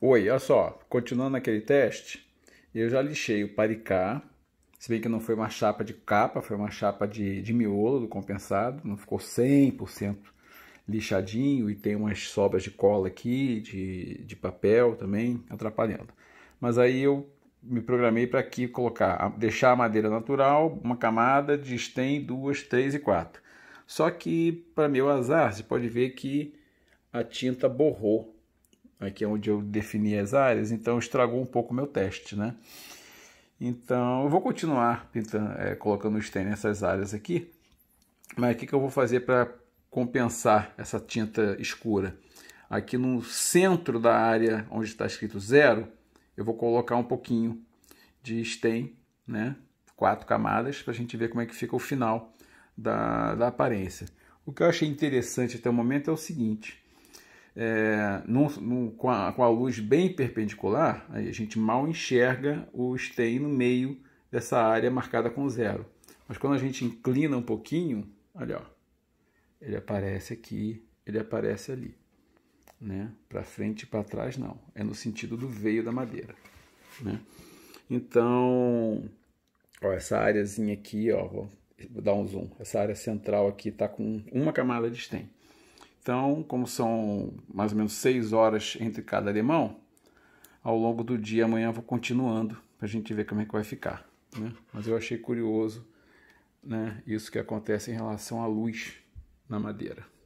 Oi, olha só, continuando aquele teste, eu já lixei o paricá, se bem que não foi uma chapa de capa, foi uma chapa de, de miolo do compensado, não ficou 100% lixadinho e tem umas sobras de cola aqui, de, de papel também, atrapalhando. Mas aí eu me programei para aqui colocar, deixar a madeira natural, uma camada de stem, duas, três e quatro. Só que, para meu azar, você pode ver que a tinta borrou Aqui é onde eu defini as áreas, então estragou um pouco o meu teste, né? Então, eu vou continuar pintando, é, colocando o stain nessas áreas aqui, mas o que, que eu vou fazer para compensar essa tinta escura? Aqui no centro da área onde está escrito zero, eu vou colocar um pouquinho de stain, né? Quatro camadas, para a gente ver como é que fica o final da, da aparência. O que eu achei interessante até o momento é o seguinte, é, com, a, com, a, luz bem perpendicular, aí a gente mal enxerga o stain no meio dessa área marcada com zero. Mas quando a gente inclina um pouquinho, olha, ó, ele aparece aqui, ele aparece ali. Né? Para frente e para trás, não. É no sentido do veio da madeira. Né? Então, ó, essa áreazinha aqui, ó, vou, vou dar um zoom. Essa área central aqui está com uma camada de stain. Então, como são mais ou menos seis horas entre cada alemão, ao longo do dia amanhã vou continuando para a gente ver como é que vai ficar. Né? Mas eu achei curioso né, isso que acontece em relação à luz na madeira.